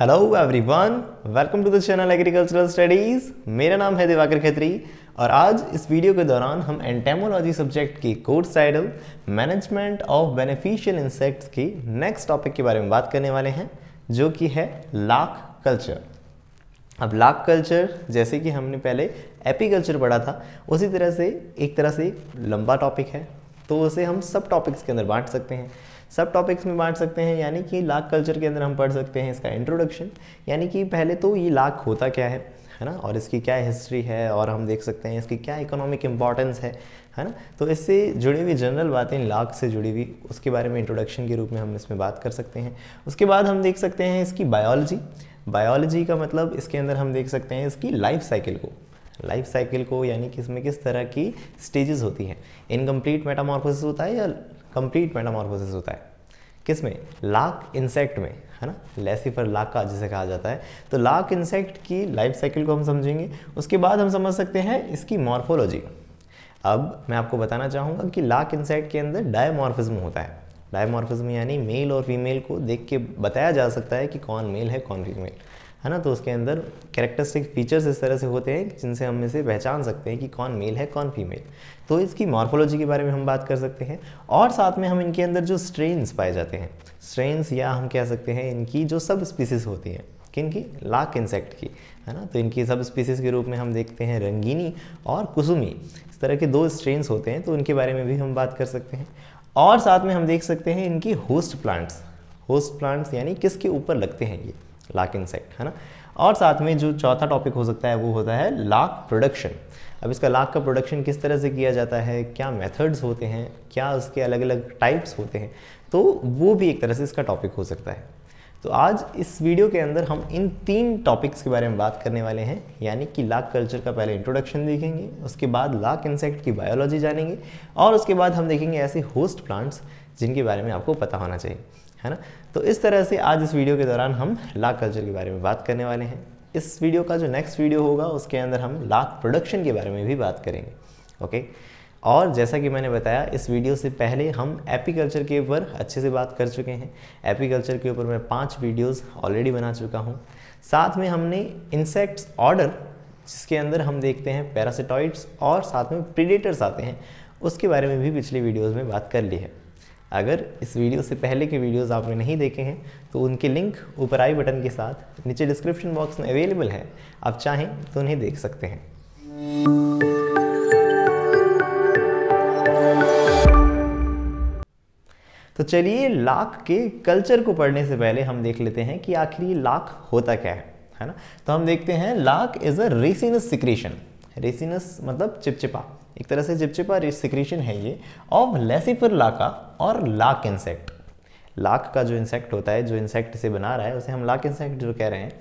Hello everyone welcome to the channel agricultural studies मेरा नाम है दिवाकर खेत्री और आज इस वीडियो के दौरान हम एंटेमोलॉजी सब्जेक्ट की course title management of beneficial insects की नेक्स्ट टॉपिक के बारे में बात करने वाले हैं जो कि है लाख कल्चर अब लाख कल्चर जैसे कि हमने पहले एपी कल्चर पढ़ा था उसी तरह से एक तरह से लंबा टॉपिक है तो उसे हम सब टॉपिक्स के अंदर बांट सकते हैं सब टॉपिक्स में बांट सकते हैं यानी कि लाख कल्चर के अंदर हम पढ़ सकते हैं इसका इंट्रोडक्शन यानी कि पहले तो ये लाख होता क्या है है ना और इसकी क्या हिस्ट्री है और हम देख सकते हैं इसकी क्या इकोनॉमिक इंपॉर्टेंस है है ना तो इससे जुड़ी हुई जनरल बातें लाख से जुड़ी हुई उसके बारे में इंट्रोडक्शन के रूप में हम इसमें बात कर सकते हैं उसके बाद हम देख सकते हैं इसकी बायोलॉजी बायोलॉजी का मतलब इसके अंदर हम देख सकते हैं इसकी लाइफ साइकिल को लाइफ साइकिल को यानी कि इसमें किस तरह की स्टेजेस होती हैं इनकम्प्लीट मेटामॉर्फोसिस होता है या कंप्लीट मेटामॉर्फोसिस होता है किस में लाख इंसेक्ट में है ना लेसीफर लाका जिसे कहा जाता है तो लाख इंसेक्ट की लाइफ साइकिल को हम समझेंगे उसके बाद हम समझ सकते हैं इसकी मॉर्फोलॉजी अब मैं आपको बताना चाहूँगा कि लाख इंसेक्ट के अंदर डायमॉर्फिज्म होता है डायमॉर्फिज्म यानी मेल और फीमेल को देख के बताया जा सकता है कि कौन मेल है कौन फीमेल है ना तो उसके अंदर कैरेक्टरिस्टिक फीचर्स इस तरह से होते हैं जिनसे हम इसे पहचान सकते हैं कि कौन मेल है कौन फीमेल तो इसकी मॉर्फोलॉजी के बारे में हम बात कर सकते हैं और साथ में हम इनके अंदर जो स्ट्रेन्स पाए जाते हैं स्ट्रेन्स या हम कह सकते हैं इनकी जो सब स्पीसीज होती हैं किन की लाख इंसेक्ट की है ना तो इनकी सब स्पीसीज़ के रूप में हम देखते हैं रंगीनी और कुसुमी इस तरह के दो स्ट्रेन्स होते हैं तो उनके बारे में भी हम बात कर सकते हैं और साथ में हम देख सकते हैं इनकी होस्ट प्लांट्स होस्ट प्लांट्स यानी किसके ऊपर लगते हैं ये लाक इंसेक्ट है ना और साथ में जो चौथा टॉपिक हो सकता है वो होता है लाक प्रोडक्शन अब इसका लाक का प्रोडक्शन किस तरह से किया जाता है क्या मेथड्स होते हैं क्या उसके अलग अलग टाइप्स होते हैं तो वो भी एक तरह से इसका टॉपिक हो सकता है तो आज इस वीडियो के अंदर हम इन तीन टॉपिक्स के बारे में बात करने वाले हैं यानी कि लाक कल्चर का पहले इंट्रोडक्शन देखेंगे उसके बाद लाक इंसेक्ट की बायोलॉजी जानेंगे और उसके बाद हम देखेंगे ऐसे होस्ट प्लांट्स जिनके बारे में आपको पता होना चाहिए है ना तो इस तरह से आज इस वीडियो के दौरान हम लाख कल्चर के बारे में बात करने वाले हैं इस वीडियो का जो नेक्स्ट वीडियो होगा उसके अंदर हम लाख प्रोडक्शन के बारे में भी बात करेंगे ओके और जैसा कि मैंने बताया इस वीडियो से पहले हम एपीकल्चर के ऊपर अच्छे से बात कर चुके हैं एपीकल्चर के ऊपर मैं पांच वीडियोस ऑलरेडी बना चुका हूं साथ में हमने इंसेक्ट्स ऑर्डर जिसके अंदर हम देखते हैं पैरासिटॉइड्स और साथ में प्रीडेटर्स आते हैं उसके बारे में भी पिछले वीडियोज़ में बात कर ली है अगर इस वीडियो से पहले के वीडियोस आपने नहीं देखे हैं तो उनके लिंक ऊपर आई बटन के साथ नीचे डिस्क्रिप्शन बॉक्स में अवेलेबल है आप चाहें तो उन्हें देख सकते हैं तो चलिए लाख के कल्चर को पढ़ने से पहले हम देख लेते हैं कि आखिर ये लाख होता क्या है है ना तो हम देखते हैं lac is a resinous secretion resinous मतलब चिपचिपा एक तरह से चिपचिपा सिक्रीशन है ये ऑफ लेसिफर लाका और लाक इंसेक्ट लाक का जो इंसेक्ट होता है जो इंसेक्ट इसे बना रहा है उसे हम लाक इंसेक्ट जो कह रहे हैं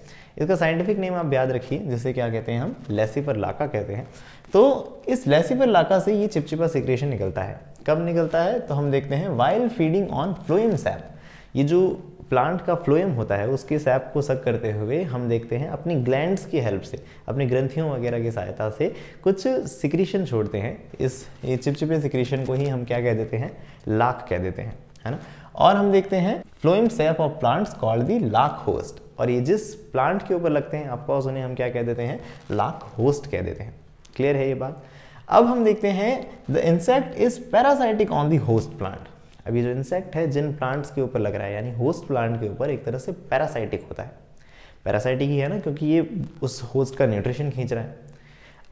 इसका साइंटिफिक नेम आप याद रखिए जिसे क्या कहते हैं हम लेसिफर लाका कहते हैं तो इस लेसिफर लाका से ये चिपचिपा सिक्रेशन निकलता है कब निकलता है तो हम देखते हैं wild feeding on phloem sap ये जो प्लांट का फ्लोएम होता है उसके सैप को सक करते हुए हम देखते हैं अपनी ग्लैंड्स की हेल्प से अपनी ग्रंथियों वगैरह की सहायता से कुछ सिक्रीशन छोड़ते हैं इस ये चिपचिपे सिक्रीशन को ही हम क्या कह देते हैं लाख कह देते हैं है ना और हम देखते हैं phloem sap of plants called the lac host और ये जिस प्लांट के ऊपर लगते हैं आपका उन्हें हम क्या कह देते हैं लाख होस्ट कह देते हैं क्लियर है ये बात अब हम देखते हैं the insect is parasitic on the host plant अब ये जो इंसेक्ट है जिन प्लांट्स के ऊपर लग रहा है यानी होस्ट प्लांट के ऊपर एक तरह से पैरासाइटिक होता है पैरासाइटिक ही है ना क्योंकि ये उस होस्ट का न्यूट्रिशन खींच रहा है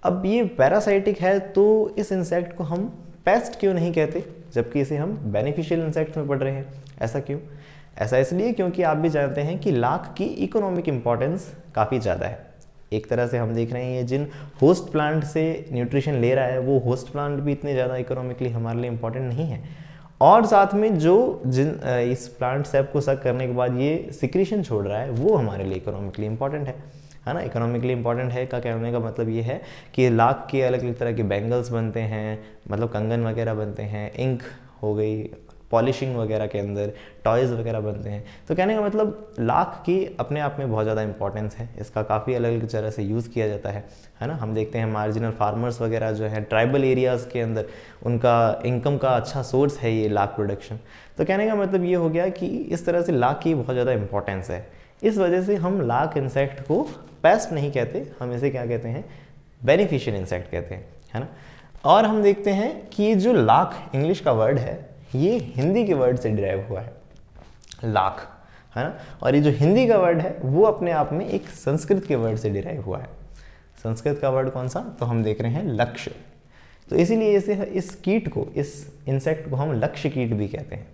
अब ये पैरासाइटिक है तो इस इंसेक्ट को हम पेस्ट क्यों नहीं कहते जबकि इसे हम बेनिफिशियल इंसेक्ट में पढ़ रहे हैं ऐसा क्यों ऐसा इसलिए क्योंकि आप भी जानते हैं कि लाख की इकोनॉमिक इम्पॉर्टेंस काफ़ी ज़्यादा है एक तरह से हम देख रहे हैं ये जिन होस्ट प्लांट से न्यूट्रिशन ले रहा है वो होस्ट प्लांट भी इतने ज़्यादा इकोनॉमिकली हमारे लिए इम्पॉर्टेंट नहीं है और साथ में जो जिन इस प्लांट सेप को सक करने के बाद ये सिक्रीशन छोड़ रहा है वो हमारे लिए इकोनॉमिकली इंपॉर्टेंट है है ना इकोनॉमिकली इंपॉर्टेंट है का कहने का मतलब ये है कि लाख के अलग अलग तरह के बैंगल्स बनते हैं मतलब कंगन वगैरह बनते हैं इंक हो गई पॉलिशिंग वगैरह के अंदर टॉयज़ वगैरह बनते हैं तो कहने का मतलब लाख की अपने आप में बहुत ज़्यादा इंपॉर्टेंस है इसका काफ़ी अलग अलग तरह से यूज़ किया जाता है है ना हम देखते हैं मार्जिनल फार्मर्स वगैरह जो हैं ट्राइबल एरियाज़ के अंदर उनका इनकम का अच्छा सोर्स है ये लाख प्रोडक्शन तो कहने का मतलब ये हो गया कि इस तरह से लाख की बहुत ज़्यादा इंपॉर्टेंस है इस वजह से हम लाख इंसेक्ट को पेस्ट नहीं कहते हम इसे क्या कहते हैं बेनिफिशियल इंसेक्ट कहते हैं है ना और हम देखते हैं कि जो लाख इंग्लिश का वर्ड है ये हिंदी के वर्ड से डिराइव हुआ है लाख है ना और ये जो हिंदी का वर्ड है वो अपने आप में एक संस्कृत के वर्ड से डिराइव हुआ है संस्कृत का वर्ड कौन सा तो हम देख रहे हैं लक्ष्य तो इसीलिए इसे इस कीट को इस इंसेक्ट को हम लक्ष्य कीट भी कहते हैं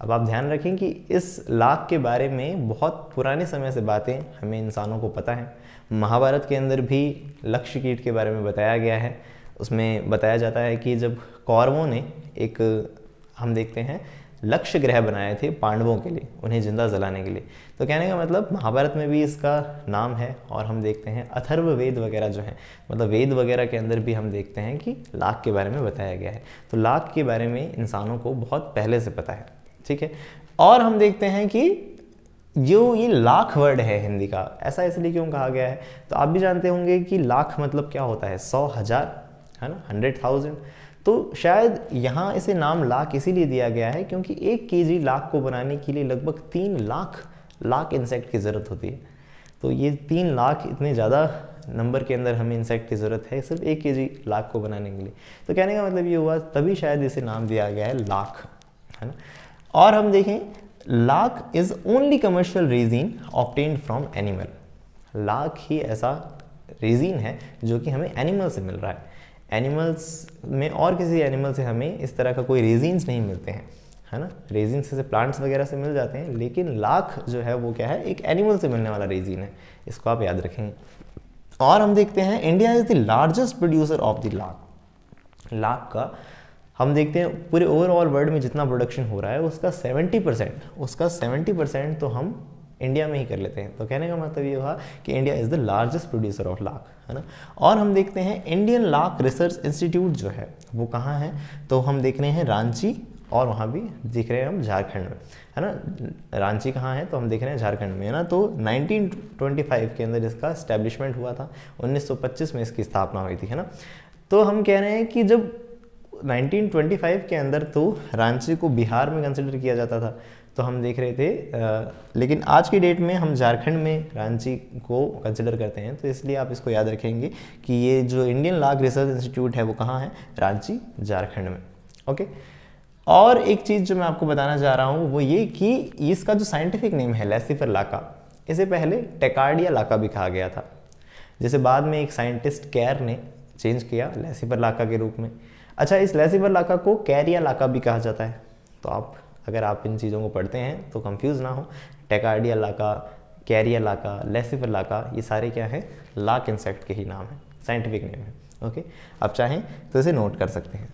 अब आप ध्यान रखें कि इस लाख के बारे में बहुत पुराने समय से बातें हमें इंसानों को पता है महाभारत के अंदर भी लक्ष्य कीट के बारे में बताया गया है उसमें बताया जाता है कि जब कौरवों ने एक हम देखते हैं लक्ष्य ग्रह बनाए थे पांडवों के लिए उन्हें जिंदा जलाने के लिए तो कहने का मतलब महाभारत में भी इसका नाम है और हम देखते हैं अथर्व वेद वगैरह जो है मतलब वेद वगैरह के अंदर भी हम देखते हैं कि लाख के बारे में बताया गया है तो लाख के बारे में इंसानों को बहुत पहले से पता है ठीक है और हम देखते हैं कि जो ये लाख वर्ड है हिंदी का ऐसा इसलिए क्यों कहा गया है तो आप भी जानते होंगे कि लाख मतलब क्या होता है सौ हज़ार है ना हंड्रेड थाउजेंड तो शायद यहाँ इसे नाम लाख इसीलिए दिया गया है क्योंकि एक के लाख को बनाने के लिए लगभग तीन लाख लाख इंसेक्ट की ज़रूरत होती है तो ये तीन लाख इतने ज़्यादा नंबर के अंदर हमें इंसेक्ट की ज़रूरत है सिर्फ एक के लाख को बनाने के लिए तो कहने का मतलब ये हुआ तभी शायद इसे नाम दिया गया है लाख है ना और हम देखें lac is only commercial resin obtained from animal lac ही ऐसा रेजिन है जो कि हमें एनिमल से मिल रहा है एनिमल्स में और किसी एनिमल से हमें इस तरह का कोई रेजिन्स नहीं मिलते हैं है ना रेजिन से प्लांट्स वगैरह से मिल जाते हैं लेकिन लाख जो है वो क्या है एक एनिमल से मिलने वाला रेजिन है इसको आप याद रखें और हम देखते हैं India is the largest producer of the lac lac का हम देखते हैं पूरे ओवरऑल वर्ल्ड में जितना प्रोडक्शन हो रहा है उसका 70 परसेंट उसका 70 परसेंट तो हम इंडिया में ही कर लेते हैं तो कहने का मतलब ये हुआ कि India is the largest producer of lac है ना और हम देखते हैं इंडियन लाख रिसर्च इंस्टीट्यूट जो है वो कहाँ है तो हम देख रहे हैं रांची और वहाँ भी देख रहे हैं हम झारखंड में है ना रांची कहाँ है तो हम देख रहे हैं झारखंड में है ना तो 1925 के अंदर इसका स्टैब्लिशमेंट हुआ था 1925 में इसकी स्थापना हुई थी है ना तो हम कह रहे हैं कि जब 1925 के अंदर तो रांची को बिहार में कंसिडर किया जाता था तो हम देख रहे थे आ, लेकिन आज की डेट में हम झारखंड में रांची को कंसिडर करते हैं तो इसलिए आप इसको याद रखेंगे कि ये जो इंडियन लाग रिसर्च इंस्टीट्यूट है वो कहाँ है रांची झारखंड में ओके और एक चीज़ जो मैं आपको बताना चाह रहा हूँ वो ये कि इसका जो साइंटिफिक नेम है लेसिफर लाका इसे पहले टेकार्डिया लाका भी कहा गया था जिसे बाद में एक साइंटिस्ट कैर ने चेंज किया लेसिफर लाका के रूप में अच्छा इस लेसिफर लाका को कैरिया लाका भी कहा जाता है तो आप अगर आप इन चीज़ों को पढ़ते हैं तो कंफ्यूज ना हो Tachardia lacca Kerria lacca Laccifer lacca ये सारे क्या हैं लाक इंसेक्ट के ही नाम हैं साइंटिफिक नेम है ओके आप चाहें तो इसे नोट कर सकते हैं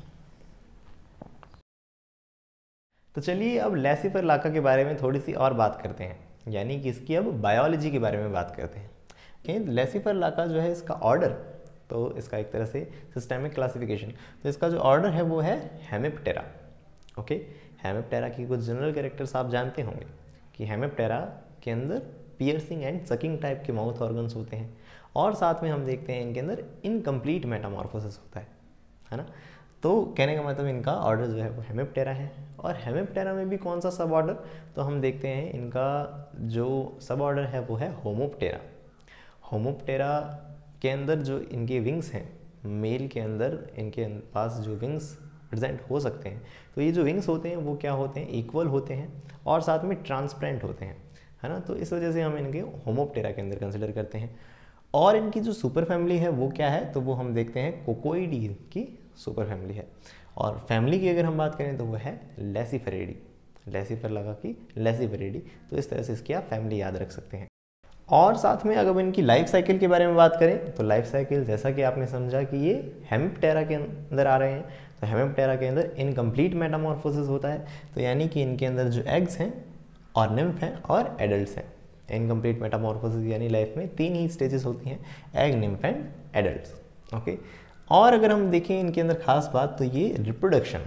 तो चलिए अब लेसिफर लाका के बारे में थोड़ी सी और बात करते हैं यानी कि इसकी अब बायोलॉजी के बारे में बात करते हैं ओके लेसिफर लाका जो है इसका ऑर्डर तो इसका एक तरह से सिस्टेमिक क्लासिफिकेशन तो इसका जो ऑर्डर है वो है हेमिप्टेरा ओके हेमेप्टेरा की कुछ जनरल कैरेक्टर्स आप जानते होंगे कि हेमेप्टेरा के अंदर पियर्सिंग एंड सकिंग टाइप के माउथ ऑर्गन्स होते हैं और साथ में हम देखते हैं इनके अंदर इनकम्प्लीट मेटामॉर्फोसिस होता है है ना तो कहने का मतलब इनका ऑर्डर जो है वो हेमेप्टेरा है और हेमेप्टेरा में भी कौन सा सब ऑर्डर तो हम देखते हैं इनका जो सब ऑर्डर है वो है होमोप्टेरा होमोप्टेरा के अंदर जो इनके विंग्स हैं मेल के अंदर इनके पास जो विंग्स प्रेजेंट हो सकते हैं तो ये जो विंग्स होते हैं वो क्या होते हैं इक्वल होते हैं और साथ में ट्रांसपेरेंट होते हैं है ना तो इस वजह से हम इनके होमोप्टेरा के अंदर कंसिडर करते हैं और इनकी जो सुपर फैमिली है वो क्या है तो वो हम देखते हैं कोकोइडी की सुपर फैमिली है और फैमिली की अगर हम बात करें तो वो है लेसीफेरेडी लेसीफर लगा कि लेसीफेरेडी तो इस तरह से इसकी आप फैमिली याद रख सकते हैं और साथ में अगर इनकी लाइफ साइकिल के बारे में बात करें तो लाइफ साइकिल जैसा कि आपने समझा कि ये हेम्पटेरा के अंदर आ रहे हैं तो हेमेप्टेरा के अंदर इनकम्प्लीट मेटामॉर्फोसिस होता है तो यानी कि इनके अंदर जो एग्स हैं और निम्फ हैं और एडल्ट हैं इनकम्प्लीट मेटामॉर्फोसिस यानी लाइफ में तीन ही स्टेजेस होती हैं egg nymph and adult okay और अगर हम देखें इनके अंदर खास बात तो ये रिप्रोडक्शन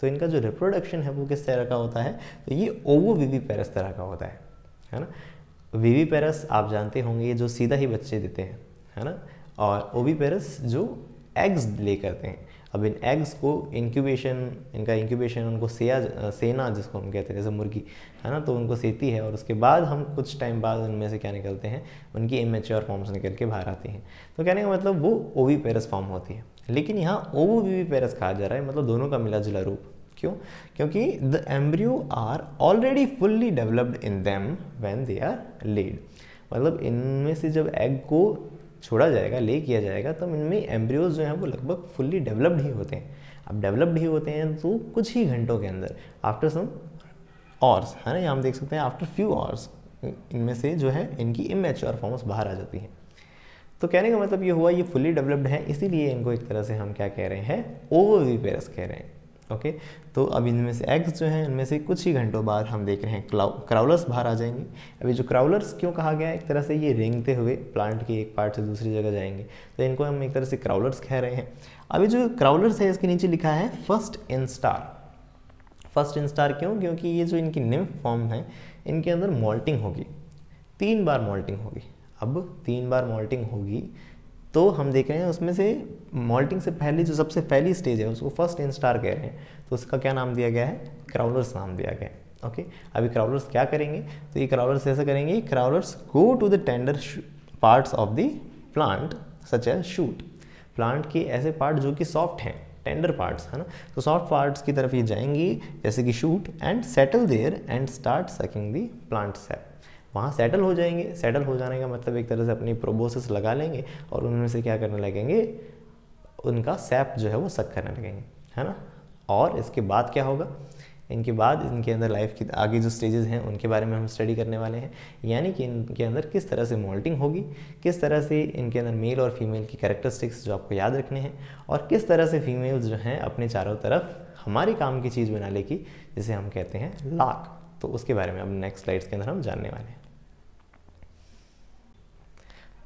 तो इनका जो रिप्रोडक्शन है वो किस तरह का होता है तो ये ओवो वीवी पैरस तरह का होता है है ना वीवी पैरस आप जानते होंगे जो सीधा ही बच्चे देते हैं है ना और ओवी पैरस जो एग्स ले करते हैं अब इन एग्स को इंक्यूबेशन इनका इंक्यूबेशन उनको सेया सेना जिसको हम कहते हैं जैसे मुर्गी है ना तो उनको सेती है और उसके बाद हम कुछ टाइम बाद उनमें से क्या निकलते हैं उनकी इमेच्योर फॉर्म्स निकल के बाहर आती हैं तो कहने का मतलब वो ओवी पेरस फॉर्म होती है लेकिन यहाँ ओवोवी पेरस कहा जा रहा है मतलब दोनों का मिला जुला रूप क्यों क्योंकि the embryo are already fully developed in them when they are laid मतलब इनमें से जब एग को छोड़ा जाएगा ले किया जाएगा तब इनमें एम्ब्रियोज जो हैं वो लगभग फुल्ली डेवलप्ड ही होते हैं अब डेवलप्ड ही होते हैं तो कुछ ही घंटों के अंदर आफ्टर सम आवर्स है ना हम देख सकते हैं आफ्टर फ्यू आवर्स इनमें से जो है इनकी इमेच्योर फॉर्म्स बाहर आ जाती हैं तो कहने का मतलब ये हुआ ये फुली डेवलप्ड है इसीलिए इनको एक तरह से हम क्या कह रहे हैं ओवर पेरस कह रहे हैं ओके तो अब इनमें से एग्स जो हैं इनमें से कुछ ही घंटों बाद हम देख रहे हैं क्राउलर्स बाहर आ जाएंगे अभी जो क्राउलर्स क्यों कहा गया है एक तरह से ये रेंगते हुए प्लांट के एक पार्ट से दूसरी जगह जाएंगे तो इनको हम एक तरह से क्राउलर्स कह रहे हैं अभी जो क्राउलर्स है इसके नीचे लिखा है first instar first instar क्यों क्योंकि ये जो इनकी निम फॉर्म है इनके अंदर मॉल्टिंग होगी तीन बार मॉल्टिंग होगी अब तीन बार मॉल्टिंग होगी तो हम देख रहे हैं उसमें से मॉल्टिंग से पहले जो सबसे पहली स्टेज है उसको फर्स्ट इंस्टार कह रहे हैं तो उसका क्या नाम दिया गया है क्राउलर्स नाम दिया गया है ओके अभी क्राउलर्स क्या करेंगे तो ये क्राउलर्स ऐसा करेंगे crawlers go to the tender parts of the plant such as shoot plant के ऐसे पार्ट जो कि सॉफ्ट हैं टेंडर पार्ट्स है ना तो सॉफ्ट पार्ट्स की तरफ ये जाएंगी जैसे कि shoot and settle there and start sucking the plant sap वहाँ सेटल हो जाएंगे सेटल हो जाने का मतलब एक तरह से अपनी प्रोबोसिस लगा लेंगे और उनमें से क्या करने लगेंगे उनका सैप जो है वो सक करने लगेंगे है ना और इसके बाद क्या होगा इनके बाद इनके अंदर लाइफ की आगे जो स्टेजेस हैं उनके बारे में हम स्टडी करने वाले हैं यानी कि इनके अंदर किस तरह से मोल्टिंग होगी किस तरह से इनके अंदर मेल और फीमेल की कैरेक्टरिस्टिक्स जो आपको याद रखने हैं और किस तरह से फीमेल्स जो हैं अपने चारों तरफ हमारे काम की चीज़ बना लेगी जिसे हम कहते हैं लाक तो उसके बारे में अब नेक्स्ट स्लाइड्स के अंदर हम जानने वाले हैं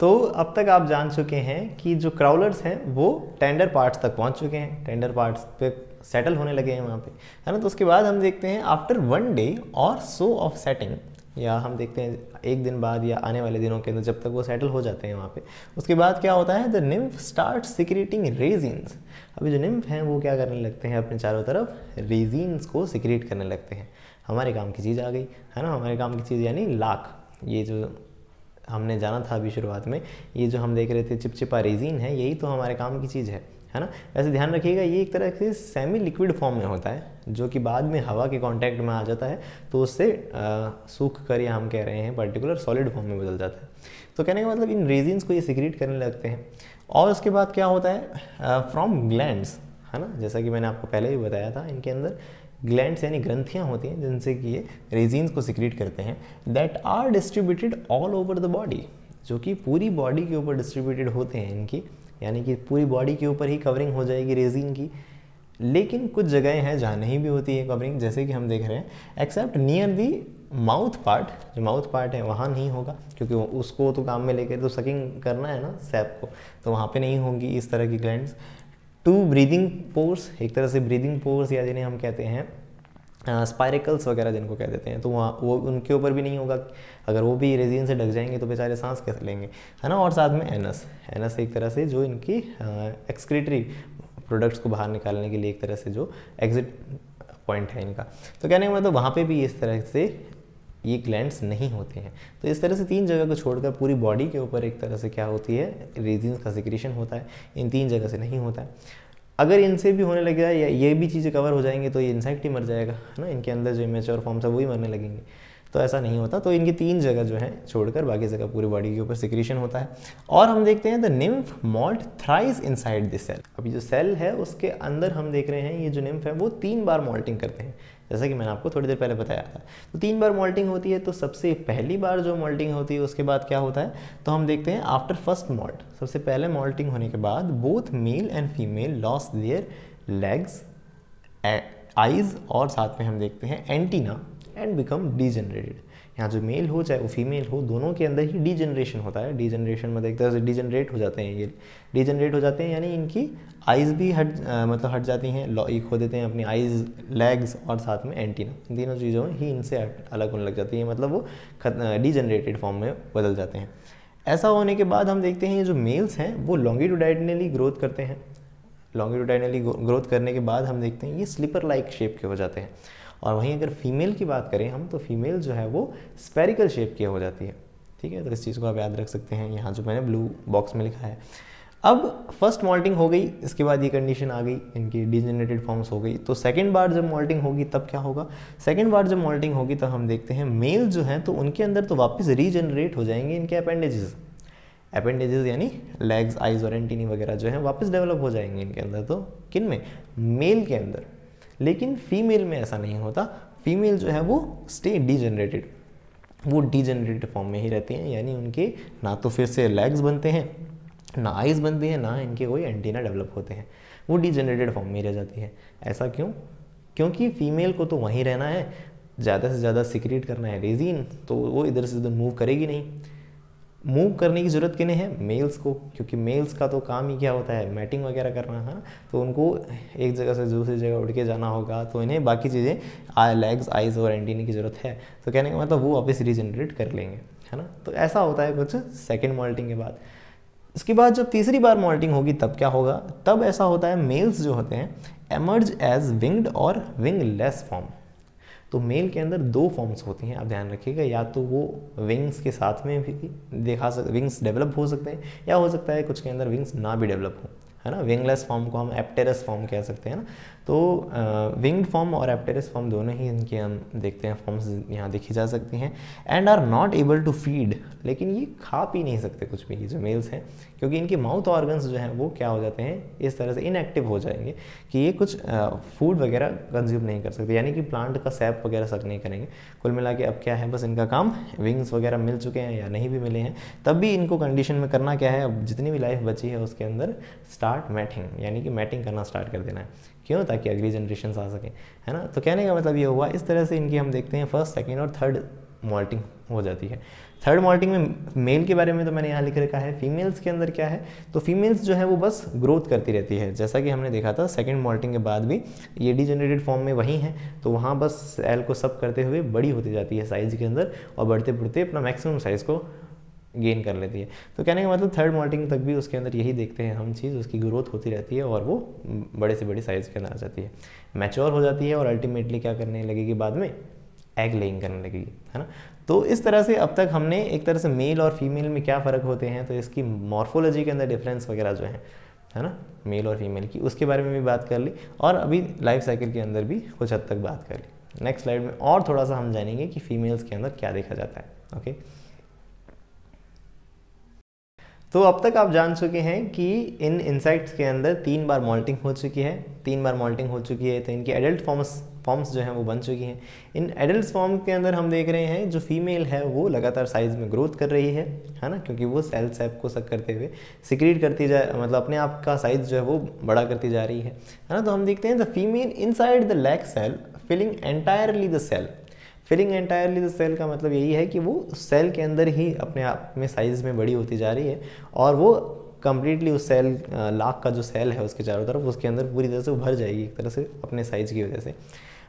तो अब तक आप जान चुके हैं कि जो क्राउलर्स हैं वो टेंडर पार्ट्स तक पहुंच चुके हैं टेंडर पार्ट्स पे सेटल होने लगे हैं वहाँ पे है ना तो उसके बाद हम देखते हैं आफ्टर वन डे और सो ऑफ सेटिंग या हम देखते हैं एक दिन बाद या आने वाले दिनों के अंदर जब तक वो सेटल हो जाते हैं वहाँ पे उसके बाद क्या होता है the nymph start secreting resins अभी जो निम्फ हैं वो क्या करने लगते हैं अपने चारों तरफ रेजिन्स को सिक्रेट करने लगते हैं हमारे काम की चीज़ आ गई है ना हमारे काम की चीज़ यानी लाख ये जो हमने जाना था अभी शुरुआत में ये जो हम देख रहे थे चिपचिपा रेजिन है यही तो हमारे काम की चीज़ है है ना वैसे ध्यान रखिएगा ये एक तरह से सेमी लिक्विड फॉर्म में होता है जो कि बाद में हवा के कांटेक्ट में आ जाता है तो उससे सूख कर या हम कह रहे हैं पर्टिकुलर सॉलिड फॉर्म में बदल जाता है तो कहने का मतलब इन रेजिन्स को ये सिक्रीट करने लगते हैं और उसके बाद क्या होता है फ्रॉम ग्लैंड्स है ना जैसा कि मैंने आपको पहले ही बताया था इनके अंदर ग्लैंड्स यानी ग्रंथियाँ होती हैं जिनसे कि ये रेजीन्स को सिक्रीट करते हैं that are distributed all over the body जो कि पूरी बॉडी के ऊपर डिस्ट्रीब्यूटेड होते हैं इनकी यानी कि पूरी बॉडी के ऊपर ही कवरिंग हो जाएगी रेजिन की लेकिन कुछ जगहें हैं जहाँ नहीं भी होती है कवरिंग जैसे कि हम देख रहे हैं except near the mouth part जो माउथ पार्ट है वहाँ नहीं होगा क्योंकि उसको तो काम में लेकर तो सकिंग करना है ना सैप को तो वहाँ पे नहीं होंगी इस तरह की ग्लैंड्स टू ब्रीदिंग पोर्स एक तरह से ब्रीदिंग पोर्स या जिन्हें हम कहते हैं स्पायरिकल्स वगैरह जिनको कह देते हैं तो वहाँ वो उनके ऊपर भी नहीं होगा अगर वो भी रेजिन से ढक जाएंगे तो बेचारे सांस कैसे लेंगे है ना और साथ में एनस एनस एक तरह से जो इनकी एक्सक्रीटरी प्रोडक्ट्स को बाहर निकालने के लिए एक तरह से जो एग्जिट पॉइंट है इनका तो कहने का मतलब वहाँ पे भी इस तरह से ये ग्लैंड्स नहीं होते हैं तो इस तरह से तीन जगह को छोड़कर पूरी बॉडी के ऊपर एक तरह से क्या होती है रेजिन का सिक्रेशन होता है इन तीन जगह से नहीं होता है अगर इनसे भी होने लगेगा या ये भी चीज़ें कवर हो जाएंगी तो ये इंसेक्ट ही मर जाएगा है ना इनके अंदर जो इमेचर फॉर्म्स है वही मरने लगेंगे तो ऐसा नहीं होता तो इनकी तीन जगह जो है छोड़कर बाकी जगह पूरे बॉडी के ऊपर सिक्रीशन होता है और हम देखते हैं the nymph moult thrice inside this cell अभी जो सेल है उसके अंदर हम देख रहे हैं ये जो निम्फ है वो तीन बार मॉल्टिंग करते हैं जैसा कि मैंने आपको थोड़ी देर पहले बताया था तो तीन बार मॉल्टिंग होती है तो सबसे पहली बार जो मॉल्टिंग होती है उसके बाद क्या होता है तो हम देखते हैं आफ्टर फर्स्ट मॉल्ट सबसे पहले मॉल्टिंग होने के बाद both male and female lose their legs eyes और साथ में हम देखते हैं एंटीना एंड बिकम डीजनरेटेड यहाँ जो मेल हो चाहे वो फीमेल हो दोनों के अंदर ही डीजनरेशन होता है डीजनरेशन मतलब एक तरह से डीजनरेट हो जाते हैं ये डीजनरेट हो जाते हैं यानी इनकी आइज़ भी हट आ, मतलब हट जाती हैं लॉ खो देते हैं अपनी आइज़ लेग्स और साथ में एंटीना इन तीनों चीज़ों ही इनसे अलग होने लग जाती है मतलब वो डीजनरेटेड फॉर्म में बदल जाते हैं ऐसा होने के बाद हम देखते हैं ये जो मेल्स हैं वो लॉन्गिटूडाइनली ग्रोथ करते हैं लॉन्गिटूडाइनली ग्रोथ करने के बाद हम देखते हैं ये स्लीपर लाइक शेप के हो जाते हैं और वहीं अगर फीमेल की बात करें हम तो फीमेल जो है वो स्पेरिकल शेप की हो जाती है ठीक है तो इस चीज़ को आप याद रख सकते हैं यहाँ जो मैंने ब्लू बॉक्स में लिखा है अब फर्स्ट मॉल्टिंग हो गई इसके बाद ये कंडीशन आ गई इनकी डिजेनरेटेड फॉर्म्स हो गई तो सेकेंड बार जब मॉल्टिंग होगी तब क्या होगा सेकेंड बार जब मॉल्टिंग होगी तब हम देखते हैं मेल जो हैं तो उनके अंदर तो वापस रीजनरेट हो जाएंगे इनके अपेंडेजेस अपेंडेजेस यानी लेग्स आइज और एंटीनी वगैरह जो हैं वापस डेवलप हो जाएंगे इनके अंदर तो किन में मेल के अंदर लेकिन फीमेल में ऐसा नहीं होता फीमेल जो है वो स्टे डीजनरेटेड वो डीजनरेटेड फॉर्म में ही रहती हैं यानी उनके ना तो फिर से लेग्स बनते हैं ना आइज बनती है ना इनके कोई एंटीना डेवलप होते हैं वो डिजेनरेटेड फॉर्म में ही रह जाती है ऐसा क्यों क्योंकि फीमेल को तो वहीं रहना है ज़्यादा से ज़्यादा सिक्रेट करना है रेजीन तो वो इधर से उधर मूव करेगी नहीं मूव करने की ज़रूरत किन्हें है मेल्स को क्योंकि मेल्स का तो काम ही क्या होता है मैटिंग वगैरह करना है हाँ? तो उनको एक जगह से दूसरी जगह उड़ के जाना होगा तो इन्हें बाकी चीज़ें आई लेग्स आइज़ और एंटीनी की ज़रूरत है तो कहने का मतलब वो वापस रीजनरेट कर लेंगे है ना तो ऐसा होता है कुछ सेकेंड मॉल्टिंग के बाद उसके बाद जब तीसरी बार मॉल्टिंग होगी तब क्या होगा तब ऐसा होता है मेल्स जो होते हैं एमर्ज एज विंग्ड और विंग लेस फॉर्म तो मेल के अंदर दो फॉर्म्स होती हैं आप ध्यान रखिएगा या तो वो विंग्स के साथ में भी देखा सक विंग्स डेवलप हो सकते हैं या हो सकता है कुछ के अंदर विंग्स ना भी डेवलप हो है ना विंगलेस फॉर्म को हम एप्टेरस फॉर्म कह सकते हैं ना तो विंग्ड फॉर्म और एप्टेरस फॉर्म दोनों ही इनके हम देखते हैं फॉर्म्स यहाँ देखी जा सकती हैं and are not able to feed लेकिन ये खा पी नहीं सकते कुछ भी ये जो मेल्स हैं क्योंकि इनके माउथ ऑर्गन्स जो हैं वो क्या हो जाते हैं इस तरह से इनएक्टिव हो जाएंगे कि ये कुछ फूड वगैरह कंज्यूम नहीं कर सकते यानी कि प्लांट का सैप वगैरह सक नहीं करेंगे कुल मिला के अब क्या है बस इनका काम विंग्स वगैरह मिल चुके हैं या नहीं भी मिले हैं तब भी इनको कंडीशन में करना क्या है अब जितनी भी लाइफ बची है उसके अंदर स्टार्ट मैटिंग यानी कि मैटिंग करना स्टार्ट कर देना है क्यों ताकि अगली जनरेशन आ सकें है ना तो कहने का मतलब ये हुआ इस तरह से इनकी हम देखते हैं फर्स्ट सेकेंड और थर्ड मॉल्टिंग हो जाती है थर्ड मॉल्टिंग में मेल के बारे में तो मैंने यहाँ लिख रखा है फीमेल्स के अंदर क्या है तो फीमेल्स जो है वो बस ग्रोथ करती रहती है जैसा कि हमने देखा था सेकेंड मॉल्टिंग के बाद भी ये डिजेनरेटेड फॉर्म में वहीं है तो वहाँ बस सेल को सब करते हुए बड़ी होती जाती है साइज़ के अंदर और बढ़ते बढ़ते अपना मैक्सिमम साइज़ को गेन कर लेती है तो कहने का मतलब थर्ड मॉल्टिंग तक भी उसके अंदर यही देखते हैं हम चीज़ उसकी ग्रोथ होती रहती है और वो बड़े से बड़े साइज़ के अंदर आ जाती है मैच्योर हो जाती है और अल्टीमेटली क्या करने लगेगी बाद में एग लेइंग करने लगी है ना तो इस तरह से अब तक हमने एक तरह से मेल और फीमेल में क्या फ़र्क होते हैं तो इसकी मॉर्फोलॉजी के अंदर डिफरेंस वगैरह जो है है ना मेल और फीमेल की उसके बारे में भी बात कर ली और अभी लाइफ साइकिल के अंदर भी कुछ हद तक बात कर ली नेक्स्ट स्लाइड में और थोड़ा सा हम जानेंगे कि फीमेल्स के अंदर क्या देखा जाता है ओके तो अब तक आप जान चुके हैं कि इन इंसेक्ट्स के अंदर तीन बार मॉल्टिंग हो चुकी है तीन बार मॉल्टिंग हो चुकी है तो इनकी एडल्ट फॉर्म्स फॉर्म्स जो हैं वो बन चुकी हैं इन एडल्ट फॉर्म के अंदर हम देख रहे हैं जो फीमेल है वो लगातार साइज़ में ग्रोथ कर रही है है ना क्योंकि वो सेल सेप को सक करते हुए सिक्रीट करती जा मतलब अपने आप का साइज़ जो है वो बड़ा करती जा रही है है ना तो हम देखते हैं the female inside the lac cell filling entirely the cell filling entirely the cell का मतलब यही है कि वो सेल के अंदर ही अपने आप में साइज़ में बड़ी होती जा रही है और वो कम्प्लीटली उस सेल लाख का जो सेल है उसके चारों तरफ उसके अंदर पूरी तरह से भर जाएगी एक तरह से अपने साइज़ की वजह से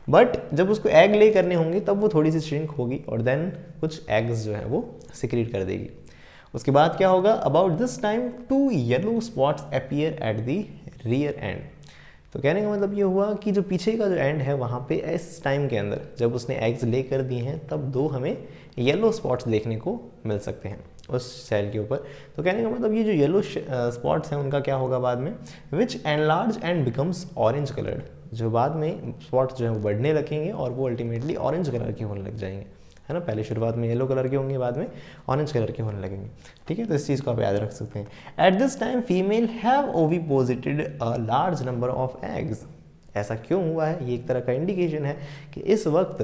बट जब उसको एग ले करने होंगे तब वो थोड़ी सी श्रिंक होगी और देन कुछ एग्स जो है वो सिक्रीट कर देगी उसके बाद क्या होगा about this time two yellow spots appear at the rear end तो कहने का मतलब ये हुआ कि जो पीछे का जो एंड है वहाँ पे इस टाइम के अंदर जब उसने एग्स ले कर दिए हैं तब दो हमें येलो स्पॉट्स देखने को मिल सकते हैं उस सेल के ऊपर तो कहने का मतलब ये जो येलो स्पॉट्स हैं उनका क्या होगा बाद में which enlarge and becomes orange coloured जो बाद में स्पॉट्स जो है वो बढ़ने लगेंगे और वो अल्टीमेटली ऑरेंज कलर के होने लग जाएंगे है ना पहले शुरुआत में येलो कलर के होंगे बाद में ऑरेंज कलर के होने लगेंगे ठीक है तो इस चीज़ को आप याद रख सकते हैं at this time female have oviposited a large number of eggs ऐसा क्यों हुआ है ये एक तरह का इंडिकेशन है कि इस वक्त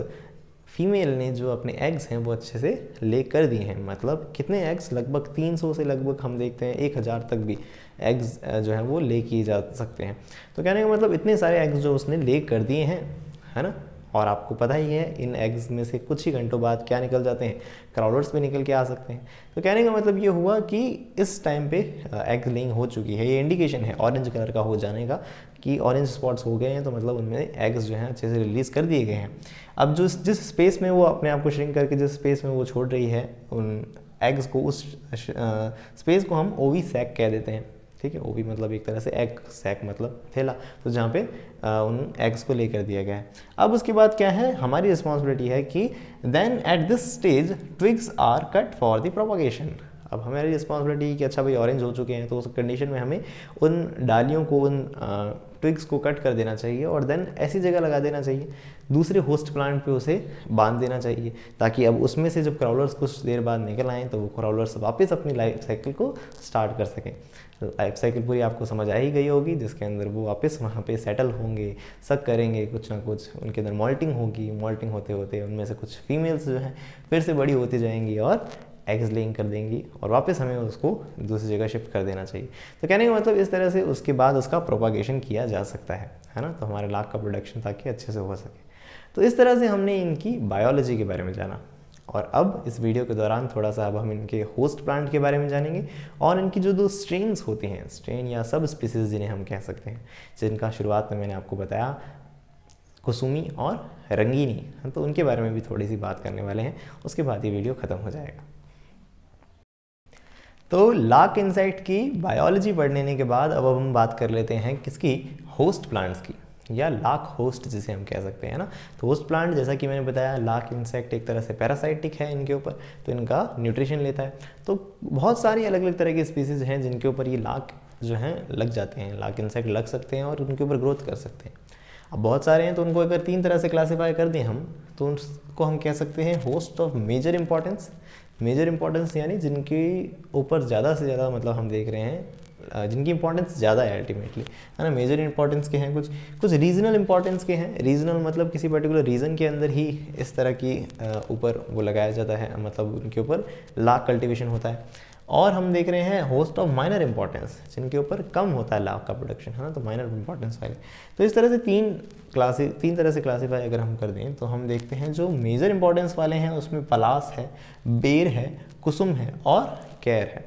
फीमेल ने जो अपने एग्स हैं वो अच्छे से ले कर दिए हैं मतलब कितने एग्स लगभग 300 से लगभग हम देखते हैं 1000 तक भी एग्स जो है वो ले किए जा सकते हैं तो कहने का मतलब इतने सारे एग्स जो उसने ले कर दिए हैं है ना और आपको पता ही है इन एग्स में से कुछ ही घंटों बाद क्या निकल जाते हैं क्राउडर्स भी निकल के आ सकते हैं तो कहने का मतलब ये हुआ कि इस टाइम पे एग लिंग हो चुकी है ये इंडिकेशन है ऑरेंज कलर का हो जाने का कि ऑरेंज स्पॉट्स हो गए हैं तो मतलब उनमें एग्स जो हैं अच्छे से रिलीज़ कर दिए गए हैं अब जो जिस स्पेस में वो अपने आप को श्रिंक करके जिस स्पेस में वो छोड़ रही है उन एग्स को उस स्पेस को हम ओवी सैक कह देते हैं ठीक है वो भी मतलब एक तरह से एग सैक मतलब थैला तो जहाँ पे आ, उन एग्स को लेकर दिया गया है अब उसके बाद क्या है हमारी रिस्पॉन्सिबिलिटी है कि then at this stage twigs are cut for the propagation अब हमारी रिस्पॉन्सिबिलिटी कि अच्छा भाई ऑरेंज हो चुके हैं तो उस कंडीशन में हमें उन डालियों को उन आ, ट्विग्स को कट कर देना चाहिए और देन ऐसी जगह लगा देना चाहिए दूसरे होस्ट प्लांट पे उसे बांध देना चाहिए ताकि अब उसमें से जब क्राउलर्स कुछ देर बाद निकल आएँ तो वो क्राउलर्स वापस अपनी लाइफ साइकिल को स्टार्ट कर सकें लाइफ साइकिल पूरी आपको समझ आ ही गई होगी जिसके अंदर वो वापस वहाँ पे सेटल होंगे सक करेंगे कुछ ना कुछ उनके अंदर मॉल्टिंग होगी मॉल्टिंग होते होते उनमें से कुछ फीमेल्स जो हैं फिर से बड़ी होती जाएंगी और एक्स लिंक कर देंगी और वापस हमें उसको दूसरी जगह शिफ्ट कर देना चाहिए तो कहने का मतलब इस तरह से उसके बाद उसका प्रोपागेशन किया जा सकता है है ना तो हमारे लाख का प्रोडक्शन ताकि अच्छे से हो सके तो इस तरह से हमने इनकी बायोलॉजी के बारे में जाना और अब इस वीडियो के दौरान थोड़ा सा अब हम इनके होस्ट प्लांट के बारे में जानेंगे और इनकी जो दो स्ट्रेन्स होती हैं स्ट्रेन या सब स्पीसीज जिन्हें हम कह सकते हैं जिनका शुरुआत में मैंने आपको बताया कुसुमी और रंगीनी तो उनके बारे में भी थोड़ी सी बात करने वाले हैं उसके बाद ये वीडियो ख़त्म हो जाएगा तो लाक इंसेक्ट की बायोलॉजी पढ़ लेने के बाद अब अब हम बात कर लेते हैं किसकी होस्ट प्लांट्स की या लाख होस्ट जिसे हम कह सकते हैं ना तो होस्ट प्लांट जैसा कि मैंने बताया लाख इंसेक्ट एक तरह से पैरासाइटिक है इनके ऊपर तो इनका न्यूट्रिशन लेता है तो बहुत सारी अलग अलग तरह की स्पीसीज हैं जिनके ऊपर ये लाख जो हैं लग जाते हैं लाख इंसेक्ट लग सकते हैं और उनके ऊपर ग्रोथ कर सकते हैं अब बहुत सारे हैं तो उनको अगर तीन तरह से क्लासीफाई कर दें हम तो उनको हम कह सकते हैं host of major importance major importance यानी जिनके ऊपर ज़्यादा से ज़्यादा मतलब हम देख रहे हैं जिनकी इंपॉर्टेंस ज़्यादा है अल्टीमेटली है ना मेजर इंपॉर्टेंस के हैं कुछ कुछ रीजनल इंपॉर्टेंस के हैं रीजनल मतलब किसी पर्टिकुलर रीजन के अंदर ही इस तरह की ऊपर वो लगाया जाता है मतलब उनके ऊपर लाख कल्टिवेशन होता है और हम देख रहे हैं होस्ट ऑफ माइनर इंपॉर्टेंस जिनके ऊपर कम होता है लाभ का प्रोडक्शन है ना तो माइनर इंपॉर्टेंस वाले तो इस तरह से तीन क्लासी तीन तरह से क्लासीफाई अगर हम कर दें तो हम देखते हैं जो मेजर इंपॉर्टेंस वाले हैं उसमें पलास है बेर है कुसुम है और कैर है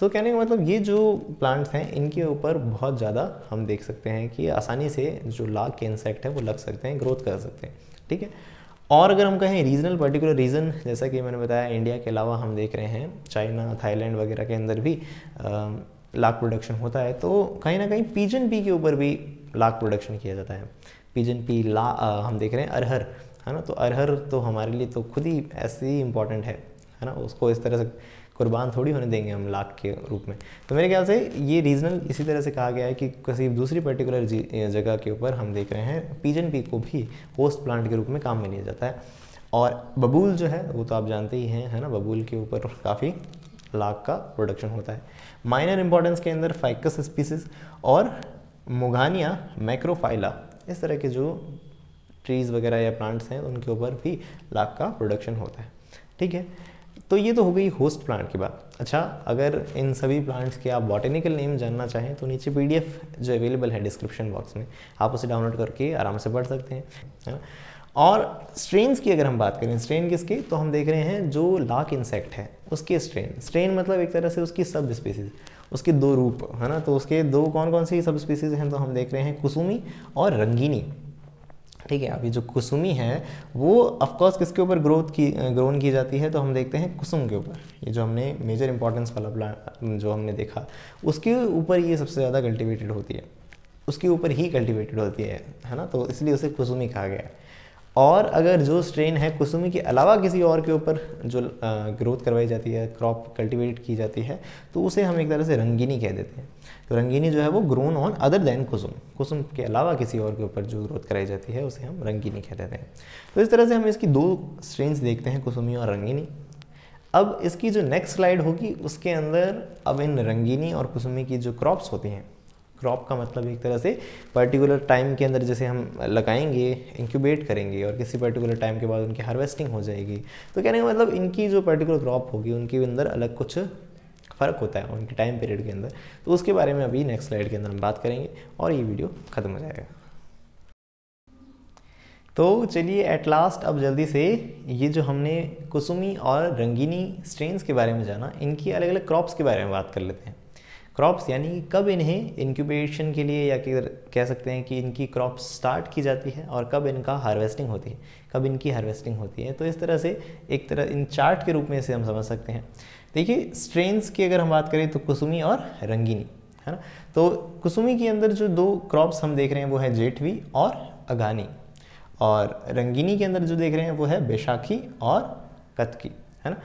तो कहने का मतलब ये जो प्लांट्स हैं इनके ऊपर बहुत ज़्यादा हम देख सकते हैं कि आसानी से जो लाख के इंसेक्ट है वो लग सकते हैं ग्रोथ कर सकते हैं ठीक है और अगर हम कहें रीजनल पर्टिकुलर रीजन जैसा कि मैंने बताया इंडिया के अलावा हम देख रहे हैं चाइना थाईलैंड वगैरह के अंदर भी लाख प्रोडक्शन होता है तो कहीं ना कहीं पीजन पी के ऊपर भी लाख प्रोडक्शन किया जाता है पीजन पी ला आ, हम देख रहे हैं अरहर है ना तो अरहर तो हमारे लिए तो खुद ही ऐसे ही इम्पॉर्टेंट है है ना उसको इस तरह से कुर्बान थोड़ी होने देंगे हम लाख के रूप में तो मेरे ख्याल से ये रीज़नल इसी तरह से कहा गया है कि किसी दूसरी पर्टिकुलर जगह के ऊपर हम देख रहे हैं पीजन पी को भी होस्ट प्लांट के रूप में काम में लिया जाता है और बबूल जो है वो तो आप जानते ही हैं है ना बबूल के ऊपर काफ़ी लाख का प्रोडक्शन होता है माइनर इंपॉर्टेंस के अंदर फाइकस स्पीसीज और मुगानिया मैक्रोफाइला इस तरह के जो ट्रीज़ वगैरह या प्लांट्स हैं उनके ऊपर भी लाख का प्रोडक्शन होता है ठीक है तो ये तो हो गई होस्ट प्लांट की बात अच्छा अगर इन सभी प्लांट्स के आप बॉटेनिकल नेम जानना चाहें तो नीचे पी जो अवेलेबल है डिस्क्रिप्शन बॉक्स में आप उसे डाउनलोड करके आराम से पढ़ सकते हैं है ना और स्ट्रेन्स की अगर हम बात करें स्ट्रेन किसके तो हम देख रहे हैं जो लाख इंसेक्ट है उसके स्ट्रेन स्ट्रेन मतलब एक तरह से उसकी सब स्पीसीज उसके दो रूप है ना तो उसके दो कौन कौन सी सब स्पीसीज हैं तो हम देख रहे हैं कुसुमी और रंगीनी ठीक है अभी जो कुसुमी है वो ऑफकोर्स किसके ऊपर ग्रोथ की ग्रोन की जाती है तो हम देखते हैं कुसुम के ऊपर ये जो हमने मेजर इंपॉर्टेंस वाला प्लांट जो हमने देखा उसके ऊपर ये सबसे ज़्यादा कल्टिवेटेड होती है उसके ऊपर ही कल्टिवेटेड होती है है ना तो इसलिए उसे कुसुमी कहा गया है और अगर जो स्ट्रेन है कुसुमी के अलावा किसी और के ऊपर जो ग्रोथ करवाई जाती है क्रॉप कल्टिवेट की जाती है तो उसे हम एक तरह से रंगीनी कह देते हैं तो रंगीनी जो है वो ग्रोन ऑन अदर देन कुसुम कुसुम के अलावा किसी और के ऊपर जो ग्रोथ कराई जाती है उसे हम रंगीनी कहते हैं तो इस तरह से हम इसकी दो स्ट्रेंस देखते हैं कुसुमी और रंगीनी अब इसकी जो नेक्स्ट स्लाइड होगी उसके अंदर अब इन रंगीनी और कुसुमी की जो क्रॉप्स होती हैं क्रॉप का मतलब एक तरह से पर्टिकुलर टाइम के अंदर जैसे हम लगाएंगे इंक्यूबेट करेंगे और किसी पर्टिकुलर टाइम के बाद उनकी हार्वेस्टिंग हो जाएगी तो कहने का मतलब इनकी जो पर्टिकुलर क्रॉप होगी उनके अंदर अलग कुछ फ़र्क होता है उनके टाइम पीरियड के अंदर तो उसके बारे में अभी नेक्स्ट स्लाइड के अंदर हम बात करेंगे और ये वीडियो ख़त्म हो जाएगा तो चलिए एट लास्ट अब जल्दी से ये जो हमने कुसुमी और रंगीनी स्ट्रेन्स के बारे में जाना इनकी अलग अलग क्रॉप्स के बारे में बात कर लेते हैं क्रॉप्स यानी कि कब इन्हें इंक्यूबेशन के लिए या कि कह सकते हैं कि इनकी क्रॉप स्टार्ट की जाती है और कब इनका हार्वेस्टिंग होती है कब इनकी हार्वेस्टिंग होती है तो इस तरह से एक तरह इन चार्ट के रूप में इसे हम समझ सकते हैं देखिए स्ट्रेन्स की अगर हम बात करें तो कुसुमी और रंगीनी है ना तो कुसुमी के अंदर जो दो क्रॉप्स हम देख रहे हैं वो है जेठवी और अगानी और रंगीनी के अंदर जो देख रहे हैं वो है बैशाखी और कतकी है ना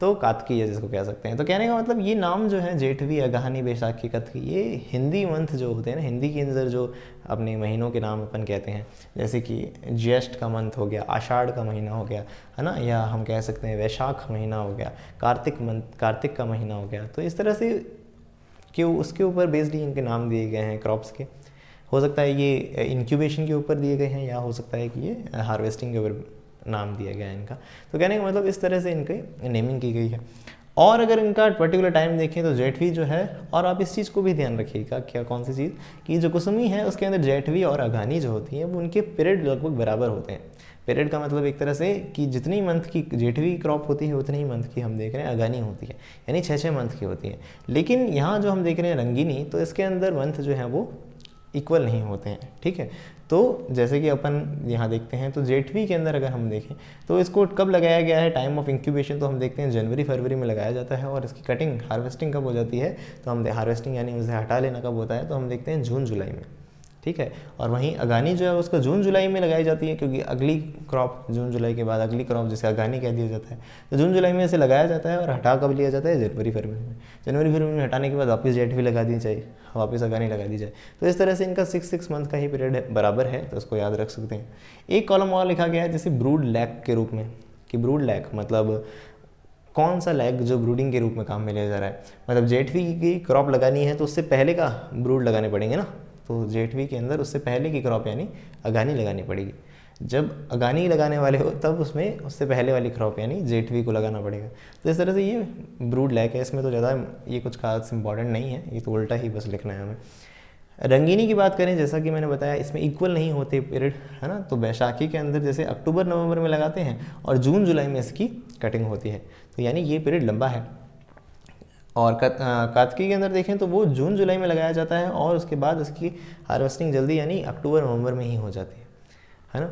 तो कातकी है जिसको कह सकते हैं तो कहने का मतलब ये नाम जो है जेठवी अगहानी बैसाखी कथकी ये हिंदी मंथ जो होते हैं ना हिंदी के अंदर जो अपने महीनों के नाम अपन कहते हैं जैसे कि ज्येष्ठ का मंथ हो गया आषाढ़ का महीना हो गया है ना या हम कह सकते हैं वैशाख महीना हो गया कार्तिक मंथ कार्तिक का महीना हो गया तो इस तरह से कि उसके ऊपर बेस्ड ही इनके नाम दिए गए हैं क्रॉप्स के हो सकता है ये इनक्यूबेशन के ऊपर दिए गए हैं या हो सकता है कि ये हार्वेस्टिंग के ऊपर नाम दिया गया है इनका तो कहने का मतलब इस तरह से इनकी नेमिंग की गई है और अगर इनका पर्टिकुलर टाइम देखें तो जेठवी जो है और आप इस चीज़ को भी ध्यान रखिएगा क्या कौन सी चीज़ कि जो कुसुमी है उसके अंदर जेठवी और अघानी जो होती है वो उनके पीरियड लगभग बराबर होते हैं पीरियड का मतलब एक तरह से कि जितनी मंथ की जेठवी क्रॉप होती है उतनी ही मंथ की हम देख रहे हैं अगानी होती है यानी छः छः मंथ की होती है लेकिन यहाँ जो हम देख रहे हैं रंगीनी तो इसके अंदर मंथ जो है वो इक्वल नहीं होते हैं ठीक है तो जैसे कि अपन यहाँ देखते हैं तो जेठवी के अंदर अगर हम देखें तो इसको कब लगाया गया है टाइम ऑफ इंक्यूबेशन तो हम देखते हैं जनवरी फरवरी में लगाया जाता है और इसकी कटिंग हार्वेस्टिंग कब हो जाती है तो हम हार्वेस्टिंग यानी उसे हटा लेना कब होता है तो हम देखते हैं जून जुलाई में ठीक है और वहीं अगानी जो है उसको जून जुलाई में लगाई जाती है क्योंकि अगली क्रॉप जून जुलाई के बाद अगली क्रॉप जिसे अगानी कह दिया जाता है तो जून जुलाई में इसे लगाया जाता है और हटा कब लिया जाता है जनवरी फरवरी में जनवरी फरवरी में हटाने के बाद वापस जेट भी लगा दी जाए वापस अगानी लगा दी जाए तो इस तरह से इनका सिक्स सिक्स मंथ का ही पीरियड बराबर है तो उसको याद रख सकते हैं एक कॉलम और लिखा गया है जैसे ब्रूड लैक के रूप में कि ब्रूड लैक मतलब कौन सा लैग जो ब्रूडिंग के रूप में काम में लिया जा रहा है मतलब जेटवी की क्रॉप लगानी है तो उससे पहले का ब्रूड लगाने पड़ेंगे ना तो जेठवी के अंदर उससे पहले की क्रॉप यानी अगानी लगानी पड़ेगी जब अगानी लगाने वाले हो तब उसमें उससे पहले वाली क्रॉप यानी जेठवी को लगाना पड़ेगा तो इस तरह से ये ब्रूड लैक है इसमें तो ज़्यादा ये कुछ खास इंपॉर्टेंट नहीं है ये तो उल्टा ही बस लिखना है हमें रंगीनी की बात करें जैसा कि मैंने बताया इसमें इक्वल नहीं होते पीरियड है ना तो बैशाखी के अंदर जैसे अक्टूबर नवंबर में लगाते हैं और जून जुलाई में इसकी कटिंग होती है तो यानी ये पीरियड लंबा है और कार्तिकी के अंदर देखें तो वो जून जुलाई में लगाया जाता है और उसके बाद उसकी हार्वेस्टिंग जल्दी यानी अक्टूबर नवंबर में ही हो जाती है है ना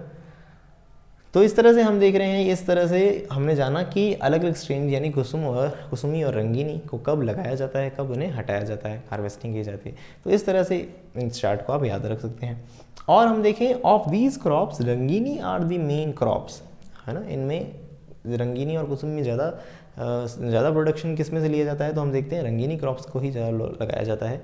तो इस तरह से हम देख रहे हैं इस तरह से हमने जाना कि अलग अलग स्ट्रेन यानी कुसुम और कुसुमी और रंगीनी को कब लगाया जाता है कब उन्हें हटाया जाता है हार्वेस्टिंग की जाती है तो इस तरह से इन चार्ट को आप याद रख सकते हैं और हम देखें of these crops Rangini are the main crops है ना इनमें रंगीनी और कुसुम में ज़्यादा ज़्यादा प्रोडक्शन किस में से लिया जाता है तो हम देखते हैं रंगीनी क्रॉप्स को ही ज़्यादा लगाया जाता है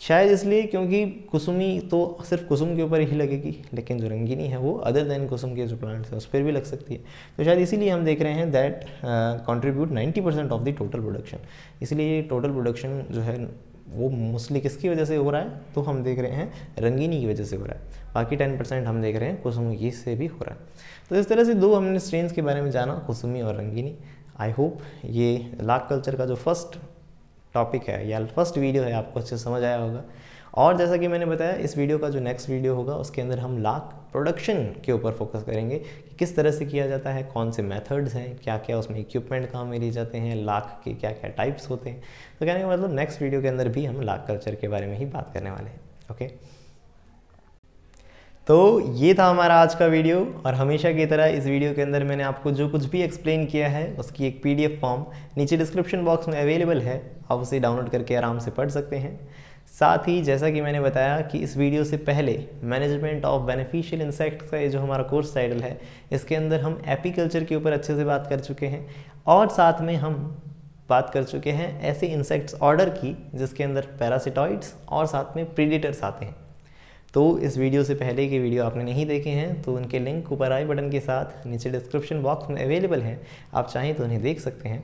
शायद इसलिए क्योंकि कुसुमी तो सिर्फ कुसुम के ऊपर ही लगेगी लेकिन जो रंगीनी है वो अदर देन कुसुम के जो प्लांट्स हैं उस पर भी लग सकती है तो शायद इसीलिए हम देख रहे हैं that contribute 90 percent of the total production इसलिए टोटल प्रोडक्शन जो है वो मोस्टली किसकी वजह से हो रहा है तो हम देख रहे हैं रंगीनी की वजह से हो रहा है बाकी टेन परसेंट हम देख रहे हैं कुसुमी से भी हो रहा है तो इस तरह से दो हमने स्ट्रेन के बारे में जाना कुसुमी और रंगीनी आई होप ये लाक कल्चर का जो फर्स्ट टॉपिक है या फर्स्ट वीडियो है आपको अच्छे समझ आया होगा और जैसा कि मैंने बताया इस वीडियो का जो नेक्स्ट वीडियो होगा उसके अंदर हम लाख प्रोडक्शन के ऊपर फोकस करेंगे कि किस तरह से किया जाता है कौन से मेथड्स हैं क्या क्या उसमें इक्विपमेंट कहाँ में लिए जाते हैं लाख के क्या क्या टाइप्स होते हैं तो कहने का मतलब नेक्स्ट वीडियो के अंदर भी हम लाख कल्चर के बारे में ही बात करने वाले हैं ओके okay? तो ये था हमारा आज का वीडियो और हमेशा की तरह इस वीडियो के अंदर मैंने आपको जो कुछ भी एक्सप्लेन किया है उसकी एक पीडीएफ फॉर्म नीचे डिस्क्रिप्शन बॉक्स में अवेलेबल है आप उसे डाउनलोड करके आराम से पढ़ सकते हैं साथ ही जैसा कि मैंने बताया कि इस वीडियो से पहले मैनेजमेंट ऑफ बेनिफिशियल इंसेक्ट्स का ये जो हमारा कोर्स टाइटल है इसके अंदर हम एपीकल्चर के ऊपर अच्छे से बात कर चुके हैं और साथ में हम बात कर चुके हैं ऐसे इंसेक्ट्स ऑर्डर की जिसके अंदर पैरासिटॉइड्स और साथ में प्रीडेटर्स आते हैं तो इस वीडियो से पहले की वीडियो आपने नहीं देखे हैं तो उनके लिंक ऊपर आई बटन के साथ नीचे डिस्क्रिप्शन बॉक्स में अवेलेबल हैं आप चाहें तो उन्हें देख सकते हैं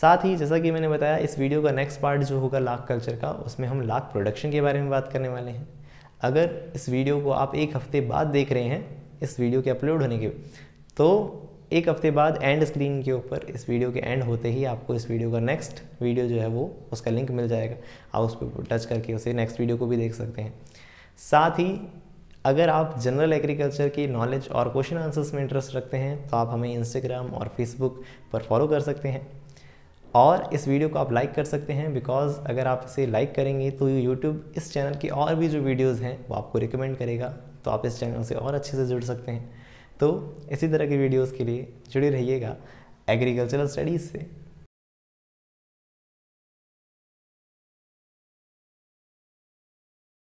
साथ ही जैसा कि मैंने बताया इस वीडियो का नेक्स्ट पार्ट जो होगा लाख कल्चर का उसमें हम लाख प्रोडक्शन के बारे में बात करने वाले हैं अगर इस वीडियो को आप एक हफ्ते बाद देख रहे हैं इस वीडियो के अपलोड होने के तो एक हफ्ते बाद एंड स्क्रीन के ऊपर इस वीडियो के एंड होते ही आपको इस वीडियो का नेक्स्ट वीडियो जो है वो उसका लिंक मिल जाएगा आप उस पर टच करके उसे नेक्स्ट वीडियो को भी देख सकते हैं साथ ही अगर आप जनरल एग्रीकल्चर की नॉलेज और क्वेश्चन आंसर्स में इंटरेस्ट रखते हैं तो आप हमें इंस्टाग्राम और फेसबुक पर फॉलो कर सकते हैं और इस वीडियो को आप लाइक कर सकते हैं बिकॉज़ अगर आप इसे लाइक करेंगे तो यूट्यूब इस चैनल की और भी जो वीडियोस हैं वो आपको रिकमेंड करेगा तो आप इस चैनल से और अच्छे से जुड़ सकते हैं तो इसी तरह की वीडियोज़ के लिए जुड़े रहिएगा एग्रीकल्चरल स्टडीज़ से